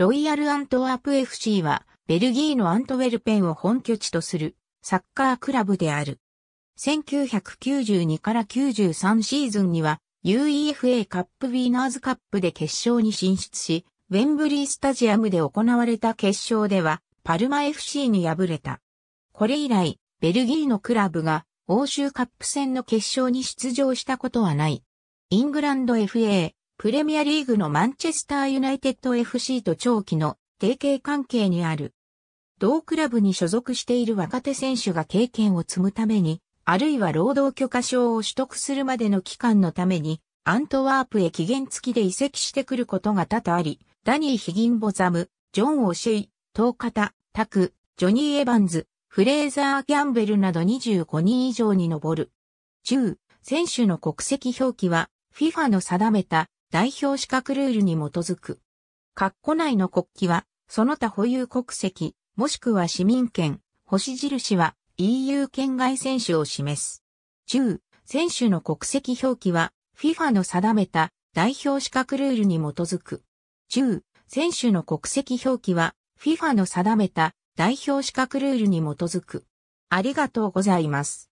ロイヤル・アントワープ FC は、ベルギーのアントウェルペンを本拠地とするサッカークラブである。1992から93シーズンには UEFA カップウィーナーズカップで決勝に進出し、ウェンブリースタジアムで行われた決勝ではパルマ FC に敗れた。これ以来、ベルギーのクラブが欧州カップ戦の決勝に出場したことはない。イングランド FA プレミアリーグのマンチェスターユナイテッド FC と長期の提携関係にある。同クラブに所属している若手選手が経験を積むために、あるいは労働許可証を取得するまでの期間のために、アントワープへ期限付きで移籍してくることが多々あり、ダニー・ヒギンボザム、ジョン・オシェイ、トーカタ、タク、ジョニー・エバンズ、フレーザー・ギャンベルなど25人以上に上る。中、選手の国籍表記は、FIFA の定めた代表資格ルールに基づく。括弧内の国旗は、その他保有国籍、もしくは市民権、星印は EU 圏外選手を示す。中、選手の国籍表記は FIFA の定めた代表資格ルールに基づく。中、選手の国籍表記は FIFA の定めた代表資格ルールに基づく。ありがとうございます。